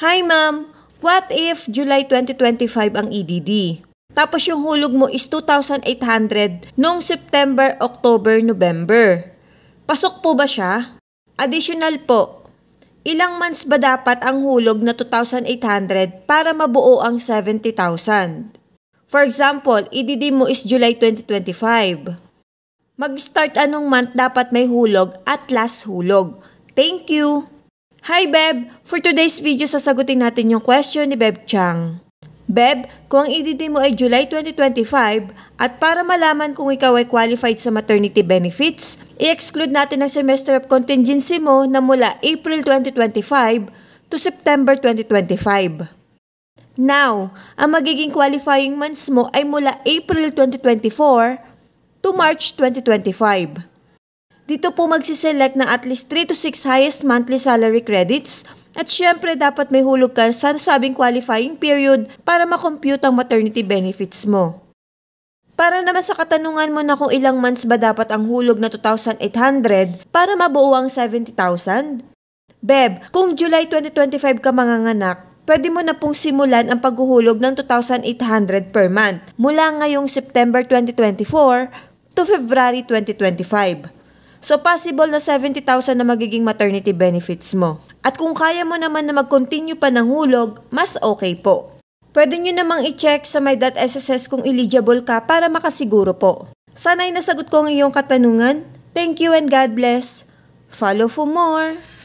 Hi ma'am, what if July 2025 ang EDD? Tapos yung hulog mo is 2,800 noong September, October, November. Pasok po ba siya? Additional po. Ilang months ba dapat ang hulog na 2,800 para mabuo ang 70,000? For example, EDD mo is July 2025. Mag-start anong month dapat may hulog at last hulog. Thank you! Hi Beb! For today's video, sasagutin natin yung question ni Beb Chang. Beb, kung ang EDD mo ay July 2025 at para malaman kung ikaw ay qualified sa maternity benefits, i-exclude natin ang semester of contingency mo na mula April 2025 to September 2025. Now, ang magiging qualifying months mo ay mula April 2024 to March 2025. Dito po magsiselect ng at least 3 to 6 highest monthly salary credits at syempre dapat may hulog ka sa sabing qualifying period para makompute ang maternity benefits mo. Para naman sa katanungan mo na kung ilang months ba dapat ang hulog na 2,800 para mabuo ang 70,000? Beb, kung July 2025 ka manganganak, pwede mo na pong simulan ang paghuhulog ng 2,800 per month mula ngayong September 2024 to February 2025. So possible na 70,000 na magiging maternity benefits mo. At kung kaya mo naman na mag-continue pa ng hulog, mas okay po. Pwede nyo namang i-check sa my.sss kung eligible ka para makasiguro po. Sana'y nasagot ko ang iyong katanungan. Thank you and God bless. Follow for more!